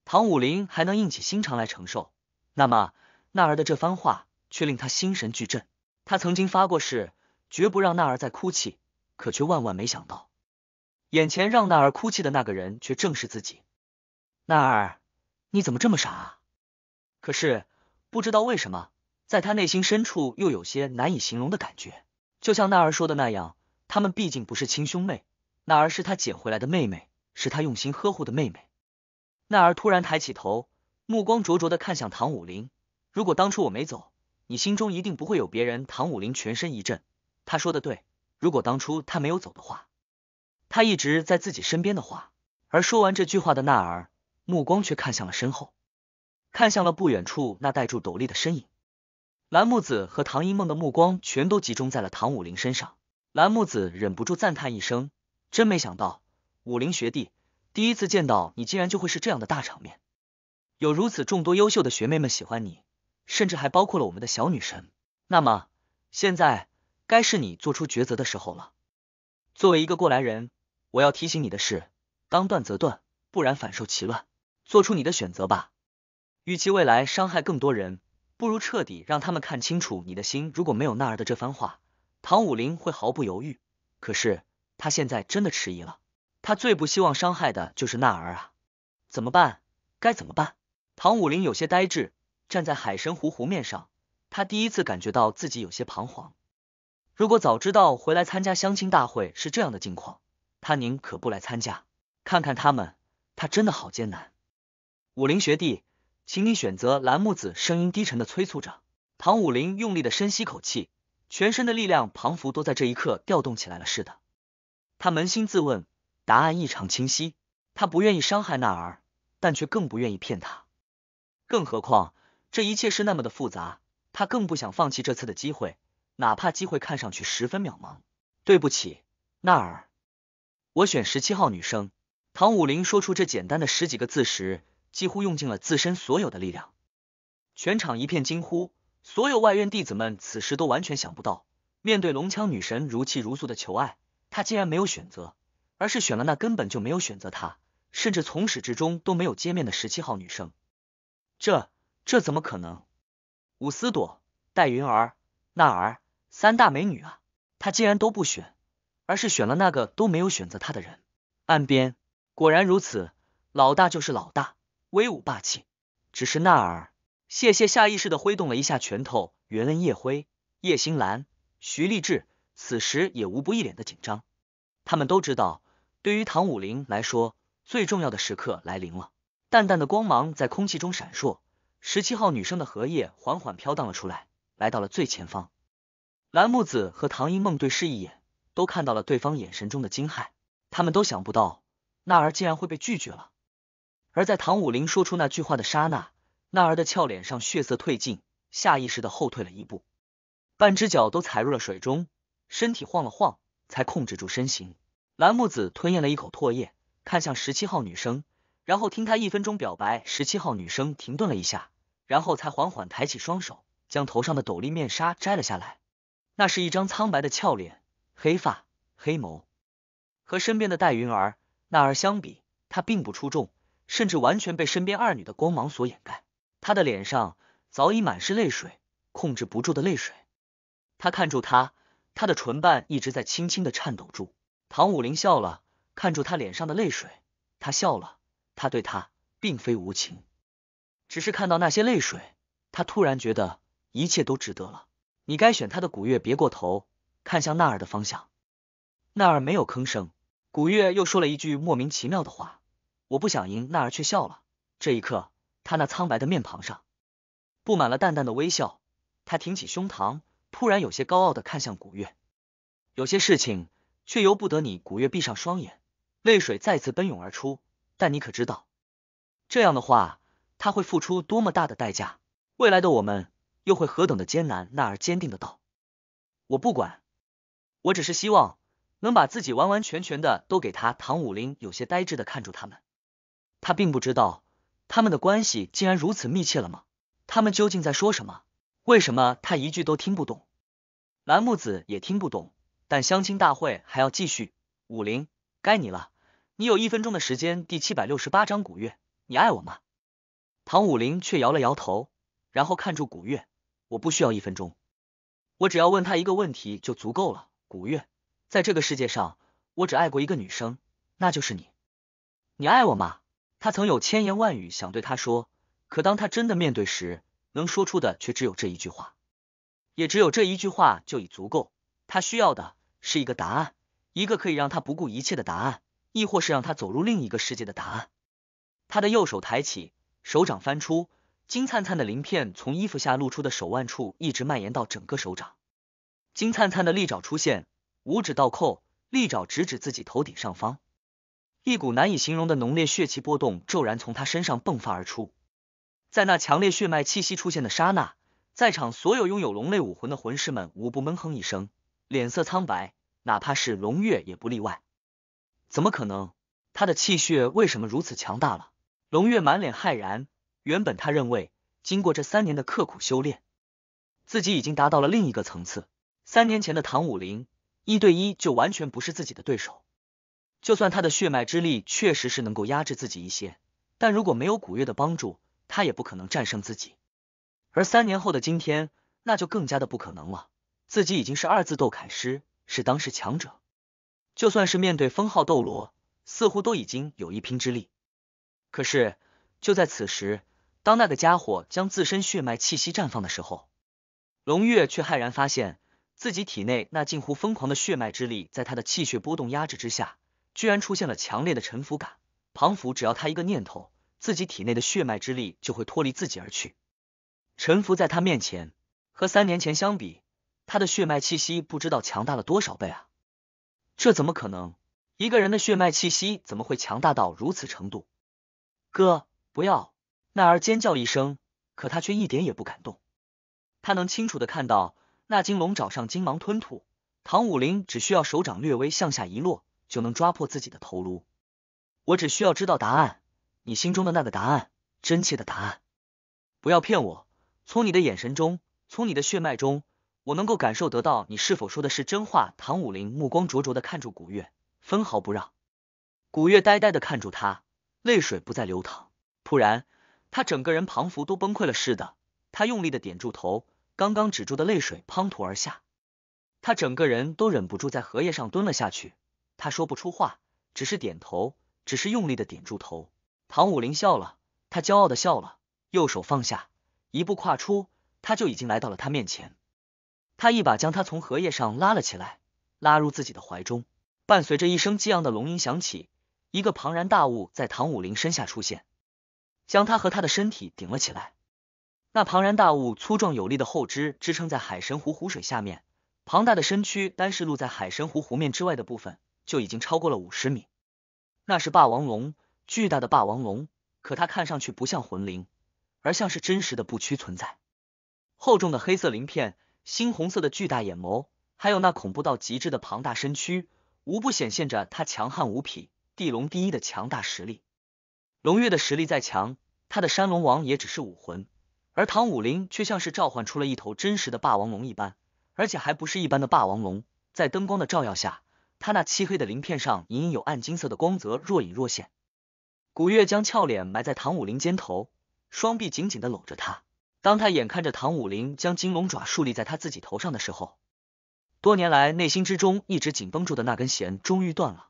S1: 唐武林还能硬起心肠来承受，那么娜儿的这番话。”却令他心神俱震。他曾经发过誓，绝不让娜儿再哭泣，可却万万没想到，眼前让娜儿哭泣的那个人，却正是自己。娜儿，你怎么这么傻啊？可是，不知道为什么，在他内心深处又有些难以形容的感觉。就像娜儿说的那样，他们毕竟不是亲兄妹，娜儿是他捡回来的妹妹，是他用心呵护的妹妹。娜儿突然抬起头，目光灼灼的看向唐武林。如果当初我没走，你心中一定不会有别人。唐武林全身一震，他说的对，如果当初他没有走的话，他一直在自己身边的话。而说完这句话的娜儿，目光却看向了身后，看向了不远处那戴住斗笠的身影。蓝木子和唐一梦的目光全都集中在了唐武林身上。蓝木子忍不住赞叹一声：“真没想到，武林学弟，第一次见到你竟然就会是这样的大场面，有如此众多优秀的学妹们喜欢你。”甚至还包括了我们的小女神。那么，现在该是你做出抉择的时候了。作为一个过来人，我要提醒你的是，当断则断，不然反受其乱。做出你的选择吧。与其未来伤害更多人，不如彻底让他们看清楚你的心。如果没有那儿的这番话，唐武林会毫不犹豫。可是他现在真的迟疑了。他最不希望伤害的就是那儿啊！怎么办？该怎么办？唐武林有些呆滞。站在海神湖湖面上，他第一次感觉到自己有些彷徨。如果早知道回来参加相亲大会是这样的境况，他宁可不来参加。看看他们，他真的好艰难。武林学弟，请你选择。蓝木子声音低沉的催促着。唐武林用力的深吸口气，全身的力量彷佛都在这一刻调动起来了似的。他扪心自问，答案异常清晰。他不愿意伤害娜儿，但却更不愿意骗他。更何况。这一切是那么的复杂，他更不想放弃这次的机会，哪怕机会看上去十分渺茫。对不起，纳尔，我选十七号女生。唐武林说出这简单的十几个字时，几乎用尽了自身所有的力量。全场一片惊呼，所有外院弟子们此时都完全想不到，面对龙枪女神如泣如诉的求爱，他竟然没有选择，而是选了那根本就没有选择他，甚至从始至终都没有见面的十七号女生。这。这怎么可能？伍思朵、戴云儿、娜儿三大美女啊，她竟然都不选，而是选了那个都没有选择她的人。岸边果然如此，老大就是老大，威武霸气。只是娜儿，谢谢下意识的挥动了一下拳头。袁恩、叶辉、叶星兰、徐立志，此时也无不一脸的紧张。他们都知道，对于唐武林来说，最重要的时刻来临了。淡淡的光芒在空气中闪烁。十七号女生的荷叶缓缓飘荡了出来，来到了最前方。蓝木子和唐一梦对视一眼，都看到了对方眼神中的惊骇。他们都想不到，娜儿竟然会被拒绝了。而在唐武林说出那句话的刹那，娜儿的俏脸上血色褪尽，下意识的后退了一步，半只脚都踩入了水中，身体晃了晃，才控制住身形。蓝木子吞咽了一口唾液，看向十七号女生，然后听她一分钟表白。十七号女生停顿了一下。然后才缓缓抬起双手，将头上的斗笠面纱摘了下来。那是一张苍白的俏脸，黑发黑眸，和身边的戴云儿、娜儿相比，她并不出众，甚至完全被身边二女的光芒所掩盖。她的脸上早已满是泪水，控制不住的泪水。他看住她，她的唇瓣一直在轻轻的颤抖住。唐武林笑了，看住她脸上的泪水，他笑了，他对她并非无情。只是看到那些泪水，他突然觉得一切都值得了。你该选他的古月，别过头看向那儿的方向。那儿没有吭声。古月又说了一句莫名其妙的话。我不想赢，那儿却笑了。这一刻，他那苍白的面庞上布满了淡淡的微笑。他挺起胸膛，突然有些高傲的看向古月。有些事情却由不得你。古月闭上双眼，泪水再次奔涌而出。但你可知道，这样的话。他会付出多么大的代价？未来的我们又会何等的艰难？那而坚定的道：“我不管，我只是希望能把自己完完全全的都给他。”唐武林有些呆滞的看着他们，他并不知道他们的关系竟然如此密切了吗？他们究竟在说什么？为什么他一句都听不懂？蓝木子也听不懂，但相亲大会还要继续。武林，该你了，你有一分钟的时间。第七百六十八章，古月，你爱我吗？唐武林却摇了摇头，然后看住古月。我不需要一分钟，我只要问他一个问题就足够了。古月，在这个世界上，我只爱过一个女生，那就是你。你爱我吗？他曾有千言万语想对他说，可当他真的面对时，能说出的却只有这一句话，也只有这一句话就已足够。他需要的是一个答案，一个可以让他不顾一切的答案，亦或是让他走入另一个世界的答案。他的右手抬起。手掌翻出，金灿灿的鳞片从衣服下露出的手腕处一直蔓延到整个手掌，金灿灿的利爪出现，五指倒扣，利爪直指自己头顶上方，一股难以形容的浓烈血气波动骤然从他身上迸发而出。在那强烈血脉气息出现的刹那，在场所有拥有龙类武魂的魂师们无不闷哼一声，脸色苍白，哪怕是龙月也不例外。怎么可能？他的气血为什么如此强大了？龙月满脸骇然，原本他认为经过这三年的刻苦修炼，自己已经达到了另一个层次。三年前的唐舞麟一对一就完全不是自己的对手，就算他的血脉之力确实是能够压制自己一些，但如果没有古月的帮助，他也不可能战胜自己。而三年后的今天，那就更加的不可能了。自己已经是二字斗铠师，是当世强者，就算是面对封号斗罗，似乎都已经有一拼之力。可是，就在此时，当那个家伙将自身血脉气息绽放的时候，龙月却骇然发现自己体内那近乎疯狂的血脉之力，在他的气血波动压制之下，居然出现了强烈的沉浮感。庞府只要他一个念头，自己体内的血脉之力就会脱离自己而去，沉浮在他面前。和三年前相比，他的血脉气息不知道强大了多少倍啊！这怎么可能？一个人的血脉气息怎么会强大到如此程度？哥，不要！奈儿尖叫一声，可他却一点也不感动。他能清楚的看到那金龙爪上金芒吞吐，唐武林只需要手掌略微向下一落，就能抓破自己的头颅。我只需要知道答案，你心中的那个答案，真切的答案。不要骗我，从你的眼神中，从你的血脉中，我能够感受得到你是否说的是真话。唐武林目光灼灼的看住古月，分毫不让。古月呆呆的看住他。泪水不再流淌，突然，他整个人仿佛都崩溃了似的。他用力的点住头，刚刚止住的泪水滂沱而下。他整个人都忍不住在荷叶上蹲了下去。他说不出话，只是点头，只是用力的点住头。唐武林笑了，他骄傲的笑了。右手放下，一步跨出，他就已经来到了他面前。他一把将他从荷叶上拉了起来，拉入自己的怀中。伴随着一声激昂的龙吟响起。一个庞然大物在唐武林身下出现，将他和他的身体顶了起来。那庞然大物粗壮有力的后肢支撑在海神湖湖水下面，庞大的身躯单是露在海神湖湖面之外的部分就已经超过了五十米。那是霸王龙，巨大的霸王龙，可它看上去不像魂灵，而像是真实的不屈存在。厚重的黑色鳞片、猩红色的巨大眼眸，还有那恐怖到极致的庞大身躯，无不显现着它强悍无匹。地龙第一的强大实力，龙月的实力再强，他的山龙王也只是武魂，而唐武林却像是召唤出了一头真实的霸王龙一般，而且还不是一般的霸王龙。在灯光的照耀下，他那漆黑的鳞片上隐隐有暗金色的光泽若隐若现。古月将俏脸埋在唐武林肩头，双臂紧紧的搂着他。当他眼看着唐武林将金龙爪竖立在他自己头上的时候，多年来内心之中一直紧绷住的那根弦终于断了。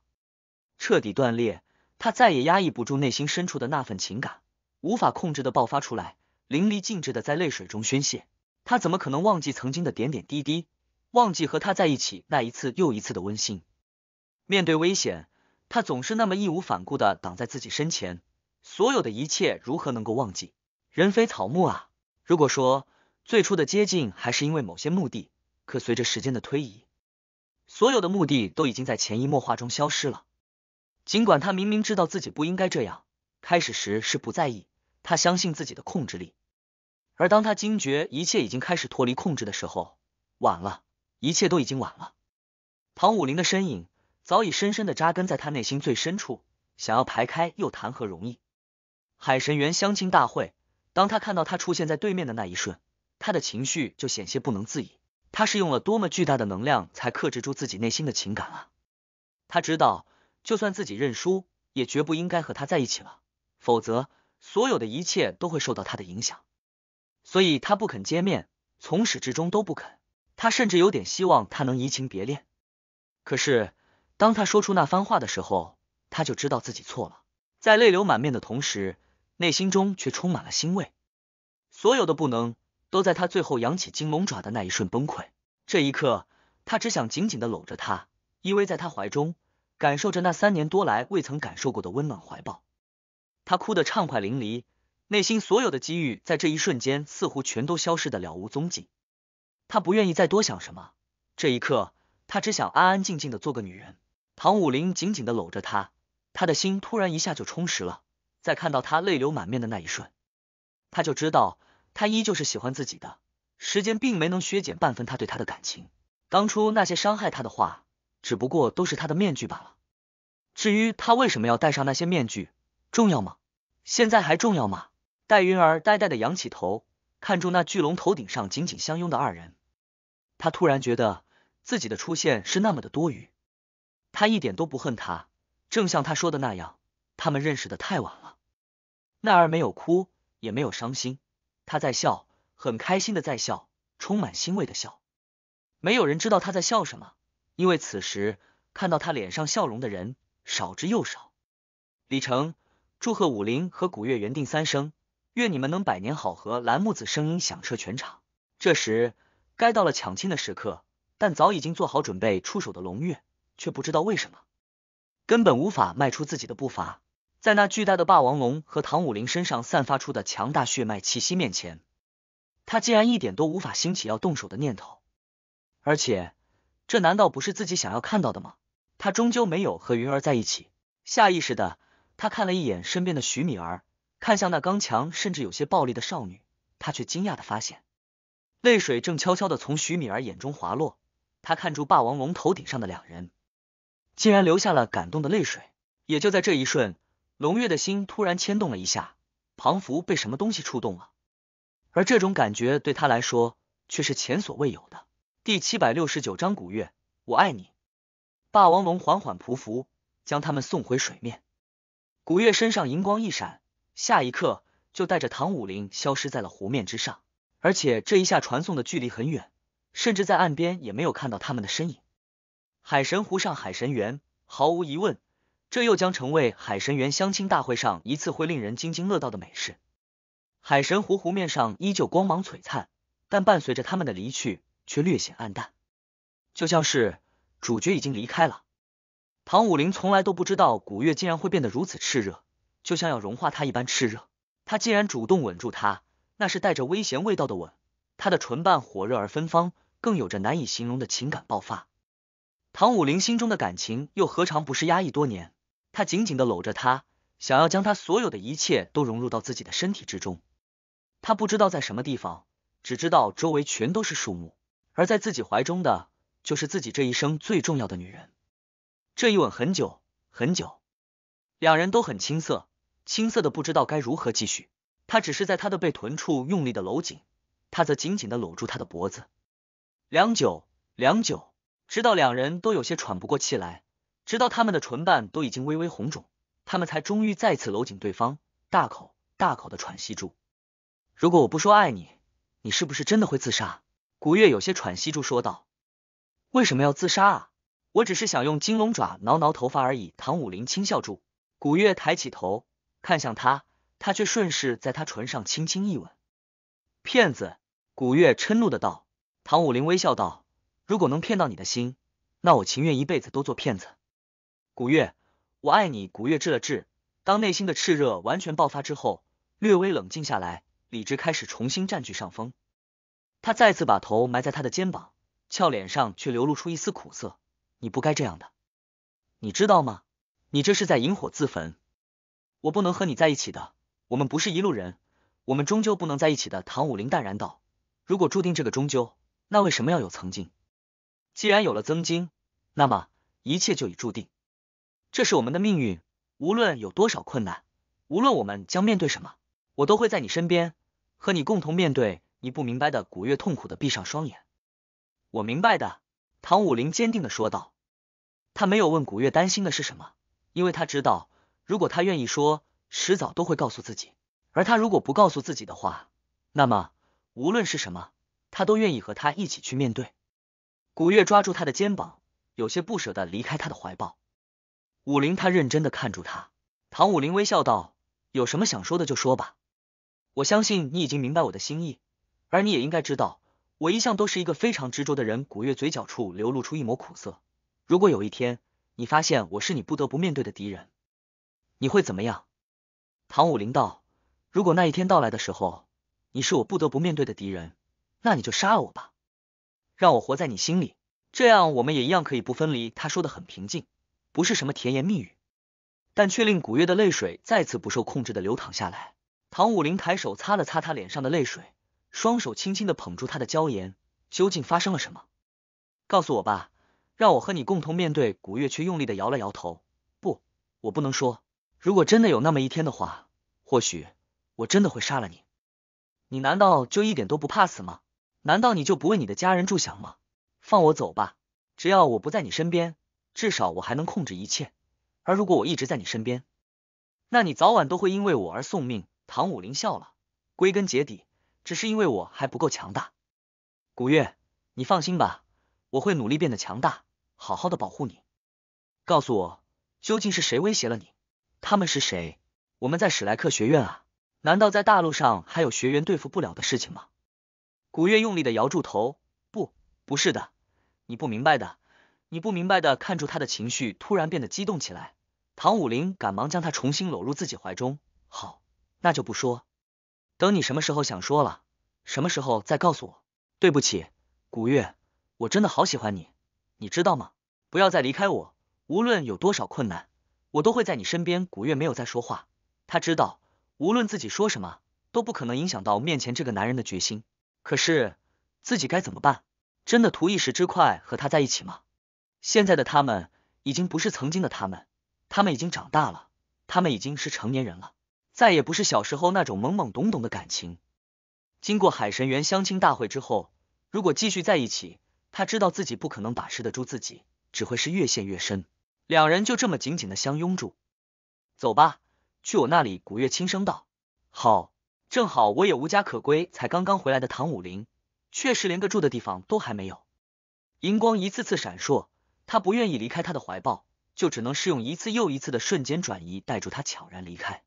S1: 彻底断裂，他再也压抑不住内心深处的那份情感，无法控制的爆发出来，淋漓尽致的在泪水中宣泄。他怎么可能忘记曾经的点点滴滴，忘记和他在一起那一次又一次的温馨？面对危险，他总是那么义无反顾的挡在自己身前。所有的一切如何能够忘记？人非草木啊！如果说最初的接近还是因为某些目的，可随着时间的推移，所有的目的都已经在潜移默化中消失了。尽管他明明知道自己不应该这样，开始时是不在意，他相信自己的控制力，而当他惊觉一切已经开始脱离控制的时候，晚了，一切都已经晚了。唐武林的身影早已深深的扎根在他内心最深处，想要排开又谈何容易？海神园相亲大会，当他看到他出现在对面的那一瞬，他的情绪就险些不能自已。他是用了多么巨大的能量才克制住自己内心的情感啊！他知道。就算自己认输，也绝不应该和他在一起了，否则所有的一切都会受到他的影响。所以他不肯见面，从始至终都不肯。他甚至有点希望他能移情别恋。可是当他说出那番话的时候，他就知道自己错了。在泪流满面的同时，内心中却充满了欣慰。所有的不能，都在他最后扬起金龙爪的那一瞬崩溃。这一刻，他只想紧紧的搂着他，依偎在他怀中。感受着那三年多来未曾感受过的温暖怀抱，她哭得畅快淋漓，内心所有的机遇在这一瞬间似乎全都消失的了无踪迹。他不愿意再多想什么，这一刻，他只想安安静静的做个女人。唐武林紧紧的搂着她，他的心突然一下就充实了。在看到她泪流满面的那一瞬，他就知道他依旧是喜欢自己的，时间并没能削减半分他对她的感情。当初那些伤害他的话。只不过都是他的面具罢了。至于他为什么要戴上那些面具，重要吗？现在还重要吗？戴云儿呆呆的仰起头，看住那巨龙头顶上紧紧相拥的二人。他突然觉得自己的出现是那么的多余。他一点都不恨他，正像他说的那样，他们认识的太晚了。奈儿没有哭，也没有伤心，她在笑，很开心的在笑，充满欣慰的笑。没有人知道她在笑什么。因为此时看到他脸上笑容的人少之又少。李成，祝贺武林和古月缘定三生，愿你们能百年好合。蓝木子声音响彻全场。这时该到了抢亲的时刻，但早已经做好准备出手的龙月，却不知道为什么根本无法迈出自己的步伐。在那巨大的霸王龙和唐武林身上散发出的强大血脉气息面前，他竟然一点都无法兴起要动手的念头，而且。这难道不是自己想要看到的吗？他终究没有和云儿在一起。下意识的，他看了一眼身边的徐敏儿，看向那刚强甚至有些暴力的少女，他却惊讶的发现，泪水正悄悄的从徐敏儿眼中滑落。他看住霸王龙头顶上的两人，竟然流下了感动的泪水。也就在这一瞬，龙月的心突然牵动了一下，庞福被什么东西触动了，而这种感觉对他来说却是前所未有的。第七百六十九章古月，我爱你。霸王龙缓缓匍匐，将他们送回水面。古月身上银光一闪，下一刻就带着唐武林消失在了湖面之上。而且这一下传送的距离很远，甚至在岸边也没有看到他们的身影。海神湖上，海神园，毫无疑问，这又将成为海神园相亲大会上一次会令人津津乐道的美事。海神湖湖面上依旧光芒璀璨，但伴随着他们的离去。却略显暗淡，就像是主角已经离开了。唐武林从来都不知道古月竟然会变得如此炽热，就像要融化他一般炽热。他竟然主动吻住他，那是带着危险味道的吻。他的唇瓣火热而芬芳，更有着难以形容的情感爆发。唐武林心中的感情又何尝不是压抑多年？他紧紧的搂着他，想要将他所有的一切都融入到自己的身体之中。他不知道在什么地方，只知道周围全都是树木。而在自己怀中的，就是自己这一生最重要的女人。这一吻很久很久，两人都很青涩，青涩的不知道该如何继续。他只是在他的背臀处用力的搂紧，他则紧紧的搂住他的脖子。良久，良久，直到两人都有些喘不过气来，直到他们的唇瓣都已经微微红肿，他们才终于再次搂紧对方，大口大口的喘息住。如果我不说爱你，你是不是真的会自杀？古月有些喘息住，说道：“为什么要自杀啊？我只是想用金龙爪挠挠头发而已。”唐武林轻笑住，古月抬起头看向他，他却顺势在他唇上轻轻一吻。骗子！古月嗔怒的道。唐武林微笑道：“如果能骗到你的心，那我情愿一辈子都做骗子。”古月，我爱你。古月治了治，当内心的炽热完全爆发之后，略微冷静下来，理智开始重新占据上风。他再次把头埋在他的肩膀，俏脸上却流露出一丝苦涩。你不该这样的，你知道吗？你这是在引火自焚。我不能和你在一起的，我们不是一路人，我们终究不能在一起的。唐武林淡然道：“如果注定这个终究，那为什么要有曾经？既然有了曾经，那么一切就已注定。这是我们的命运，无论有多少困难，无论我们将面对什么，我都会在你身边，和你共同面对。”你不明白的，古月痛苦的闭上双眼。我明白的，唐武林坚定的说道。他没有问古月担心的是什么，因为他知道，如果他愿意说，迟早都会告诉自己。而他如果不告诉自己的话，那么无论是什么，他都愿意和他一起去面对。古月抓住他的肩膀，有些不舍的离开他的怀抱。武林，他认真的看住他。唐武林微笑道：“有什么想说的就说吧，我相信你已经明白我的心意。”而你也应该知道，我一向都是一个非常执着的人。古月嘴角处流露出一抹苦涩。如果有一天你发现我是你不得不面对的敌人，你会怎么样？唐武林道：如果那一天到来的时候，你是我不得不面对的敌人，那你就杀了我吧，让我活在你心里，这样我们也一样可以不分离。他说的很平静，不是什么甜言蜜语，但却令古月的泪水再次不受控制的流淌下来。唐武林抬手擦了擦他脸上的泪水。双手轻轻的捧住他的娇颜，究竟发生了什么？告诉我吧，让我和你共同面对。古月却用力的摇了摇头，不，我不能说。如果真的有那么一天的话，或许我真的会杀了你。你难道就一点都不怕死吗？难道你就不为你的家人着想吗？放我走吧，只要我不在你身边，至少我还能控制一切。而如果我一直在你身边，那你早晚都会因为我而送命。唐武林笑了，归根结底。只是因为我还不够强大，古月，你放心吧，我会努力变得强大，好好的保护你。告诉我，究竟是谁威胁了你？他们是谁？我们在史莱克学院啊，难道在大陆上还有学员对付不了的事情吗？古月用力的摇住头，不，不是的，你不明白的，你不明白的。看住他的情绪突然变得激动起来，唐武林赶忙将他重新搂入自己怀中。好，那就不说。等你什么时候想说了，什么时候再告诉我。对不起，古月，我真的好喜欢你，你知道吗？不要再离开我，无论有多少困难，我都会在你身边。古月没有再说话，他知道，无论自己说什么，都不可能影响到面前这个男人的决心。可是自己该怎么办？真的图一时之快和他在一起吗？现在的他们已经不是曾经的他们，他们已经长大了，他们已经是成年人了。再也不是小时候那种懵懵懂懂的感情。经过海神园相亲大会之后，如果继续在一起，他知道自己不可能把持得住自己，只会是越陷越深。两人就这么紧紧的相拥住。走吧，去我那里。”古月轻声道。“好，正好我也无家可归，才刚刚回来的唐武林，确实连个住的地方都还没有。荧光一次次闪烁，他不愿意离开他的怀抱，就只能是用一次又一次的瞬间转移带住他悄然离开。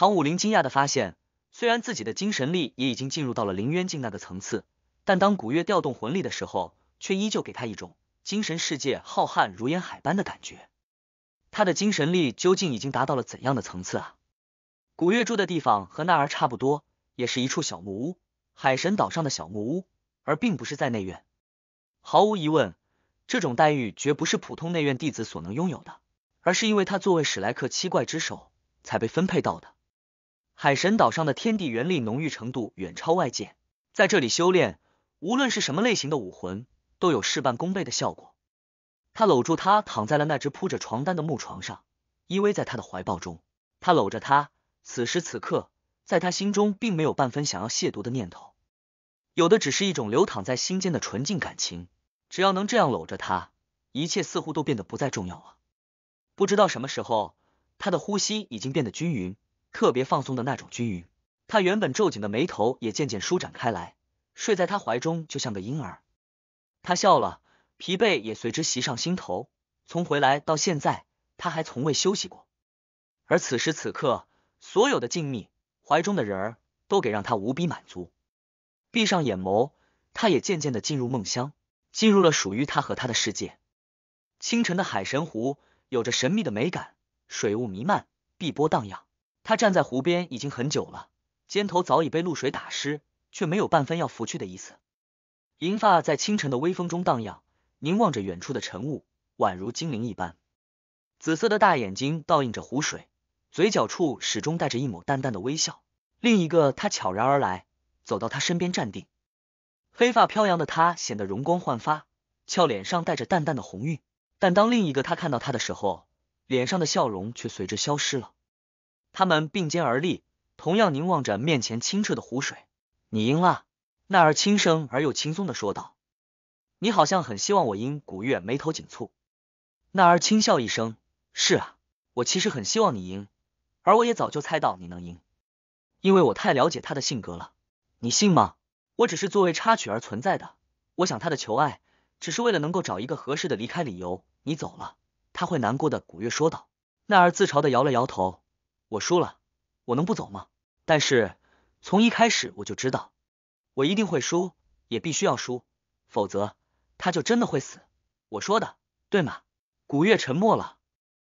S1: 唐舞麟惊讶的发现，虽然自己的精神力也已经进入到了灵渊境那个层次，但当古月调动魂力的时候，却依旧给他一种精神世界浩瀚如烟海般的感觉。他的精神力究竟已经达到了怎样的层次啊？古月住的地方和那儿差不多，也是一处小木屋，海神岛上的小木屋，而并不是在内院。毫无疑问，这种待遇绝不是普通内院弟子所能拥有的，而是因为他作为史莱克七怪之首，才被分配到的。海神岛上的天地元力浓郁程度远超外界，在这里修炼，无论是什么类型的武魂，都有事半功倍的效果。他搂住他，躺在了那只铺着床单的木床上，依偎在他的怀抱中。他搂着他，此时此刻，在他心中并没有半分想要亵渎的念头，有的只是一种流淌在心间的纯净感情。只要能这样搂着他，一切似乎都变得不再重要了。不知道什么时候，他的呼吸已经变得均匀。特别放松的那种均匀，他原本皱紧的眉头也渐渐舒展开来。睡在他怀中就像个婴儿，他笑了，疲惫也随之袭上心头。从回来到现在，他还从未休息过，而此时此刻，所有的静谧，怀中的人儿都给让他无比满足。闭上眼眸，他也渐渐的进入梦乡，进入了属于他和他的世界。清晨的海神湖有着神秘的美感，水雾弥漫，碧波荡漾。他站在湖边已经很久了，肩头早已被露水打湿，却没有半分要拂去的意思。银发在清晨的微风中荡漾，凝望着远处的晨雾，宛如精灵一般。紫色的大眼睛倒映着湖水，嘴角处始终带着一抹淡淡的微笑。另一个他悄然而来，走到他身边站定。黑发飘扬的他显得容光焕发，俏脸上带着淡淡的红晕。但当另一个他看到他的时候，脸上的笑容却随之消失了。他们并肩而立，同样凝望着面前清澈的湖水。你赢了，奈儿轻声而又轻松的说道。你好像很希望我赢，古月眉头紧蹙。奈儿轻笑一声，是啊，我其实很希望你赢，而我也早就猜到你能赢，因为我太了解他的性格了。你信吗？我只是作为插曲而存在的。我想他的求爱，只是为了能够找一个合适的离开理由。你走了，他会难过的。古月说道。奈儿自嘲的摇了摇头。我输了，我能不走吗？但是从一开始我就知道，我一定会输，也必须要输，否则他就真的会死。我说的，对吗？古月沉默了。